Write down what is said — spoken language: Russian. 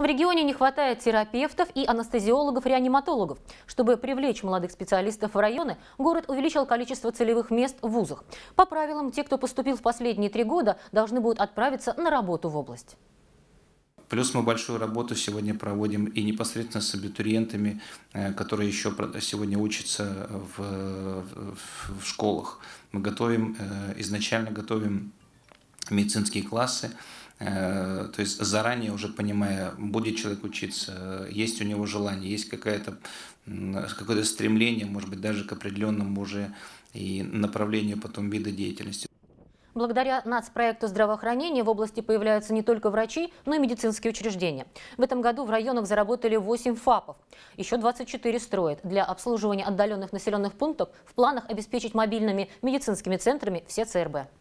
В регионе не хватает терапевтов и анестезиологов-реаниматологов. Чтобы привлечь молодых специалистов в районы, город увеличил количество целевых мест в вузах. По правилам, те, кто поступил в последние три года, должны будут отправиться на работу в область. Плюс мы большую работу сегодня проводим и непосредственно с абитуриентами, э, которые еще сегодня учатся в, в, в школах. Мы готовим, э, изначально готовим медицинские классы, Э, то есть заранее уже понимая, будет человек учиться, есть у него желание, есть какая-то, какое-то стремление, может быть, даже к определенному уже и направлению потом вида деятельности. Благодаря нацпроекту здравоохранения в области появляются не только врачи, но и медицинские учреждения. В этом году в районах заработали 8 ФАПов. Еще 24 строят. Для обслуживания отдаленных населенных пунктов в планах обеспечить мобильными медицинскими центрами все ЦРБ.